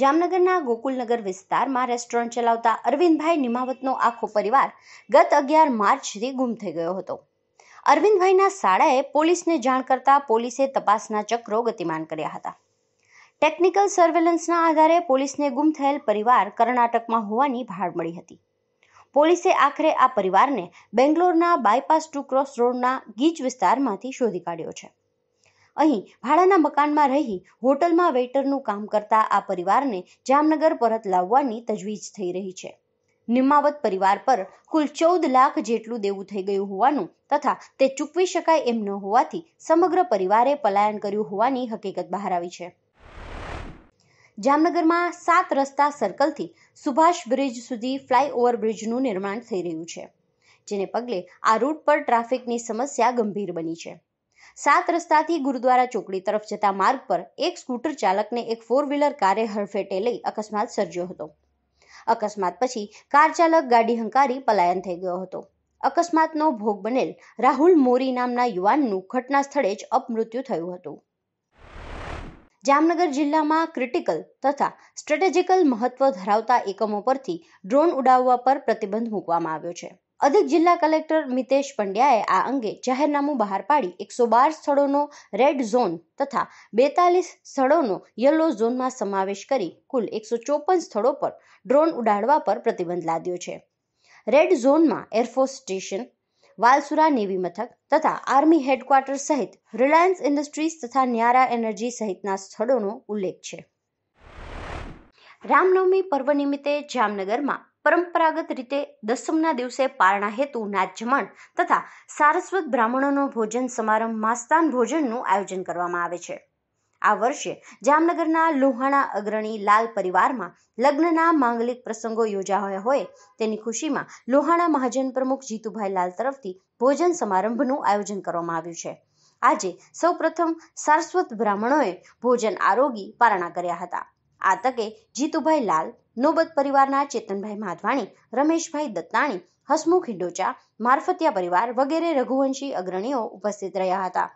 જામનગરના ગોકુલનગર વિસ્તારમાં રેસ્ટોરન્ટ ચલાવતા અરવિંદભાઈ નિમાવતનો આખો પરિવાર ગત અગિયાર માર્ચથી ગુમ થઈ ગયો હતો અરવિંદભાઈના શાળાએ પોલીસને જાણ કરતા પોલીસે તપાસના ચક્રો ગતિમાન કર્યા હતા ટેકનિકલ સર્વેલન્સના આધારે પોલીસને ગુમ થયેલ પરિવાર કર્ણાટકમાં હોવાની ભાળ મળી હતી પોલીસે આખરે આ પરિવારને બેંગ્લોરના બાયપાસ ટુ ક્રોસ રોડના ગીચ વિસ્તારમાંથી શોધી કાઢ્યો છે અહીં ભાડાના મકાનમાં રહી હોટલમાં વેઇટરનું કામ કરતા આ પરિવારને જામનગર પરત લાવવાની તજવીજ થઈ રહી છે નિમાવત પરિવાર પર કુલ ચૌદ લાખ જેટલું દેવું થઈ ગયું હોવાનું તથા તે ચૂકવી શકાય એમ ન હોવાથી સમગ્ર પરિવારે પલાયન કર્યું હોવાની હકીકત બહાર આવી છે જામનગરમાં સાત રસ્તા સર્કલથી સુભાષ બ્રિજ સુધી ફ્લાયઓવર બ્રિજનું નિર્માણ થઈ રહ્યું છે જેને પગલે આ રૂટ પર ટ્રાફિકની સમસ્યા ગંભીર બની છે સાત રસ્તાથી ગુરુદ્વારા ચોકડી તરફ જતા માર્ગ પર એક સ્કૂટર ચાલકને એક ફોર વ્હીલર કારે હરફેટે લઈ અકસ્માત સર્જ્યો હતો અકસ્માત પછી કાર ચાલક ગાડી હંકારી પલાયન થઈ ગયો હતો અકસ્માતનો ભોગ બનેલ રાહુલ મોરી નામના યુવાનનું ઘટના સ્થળે જ અપમૃત્યુ થયું હતું જામનગર જિલ્લામાં ક્રિટિકલ તથા સ્ટ્રેટેજિકલ મહત્વ ધરાવતા એકમો પરથી ડ્રોન ઉડાવવા પર પ્રતિબંધ મૂકવામાં આવ્યો છે અધિક જિલ્લા કલેક્ટર મિતેશ પંડ્યાએ આ અંગે જાહેરનામું બહાર પાડી એકસો બાર સ્થળોનો રેડ ઝોન તથા બેતાલીસ સ્થળોનો યલો ઝોનમાં સમાવેશ કરી કુલ એકસો ચોપન સ્થળો પર ડ્રોન ઉડાડવા પર પ્રતિબંધ લાદ્યો છે રેડ ઝોનમાં એરફોર્સ સ્ટેશન વાલસુરા નેવી મથક તથા આર્મી હેડક્વાર્ટર સહિત રિલાયન્સ ઇન્ડસ્ટ્રીઝ તથા ન્યારા એનર્જી સહિતના સ્થળોનો ઉલ્લેખ છે રામનવમી પર્વ નિમિત્તે જામનગરમાં પરંપરાગત રીતે દસમના દિવસે પારણા હેતુ નાચ તથા સારસ્વત બ્રાહ્મણોનો ભોજન સમારંભ માસ્તાન ભોજનનું આયોજન કરવામાં આવે છે આ વર્ષે જામનગરના લોહાણા અગ્રણી લાલ પરિવારમાં લગ્નના માંગલિક પ્રસંગો યોજાયા હોય તેની ખુશીમાં લોહાણા મહાજન પ્રમુખ જીતુભાઈ લાલ તરફથી ભોજન સમારંભનું આયોજન કરવામાં આવ્યું છે આજે સૌપ્રથમ સારસ્વત બ્રાહ્મણોએ ભોજન આરોગી પારણા કર્યા હતા આ તકે જીતુભાઈ લાલ નોબત પરિવારના ચેતનભાઈ માધવાણી રમેશભાઈ દત્તાણી હસમુખ હિંડોચા મારફતિયા પરિવાર વગેરે રઘુવંશી અગ્રણીઓ ઉપસ્થિત રહ્યા હતા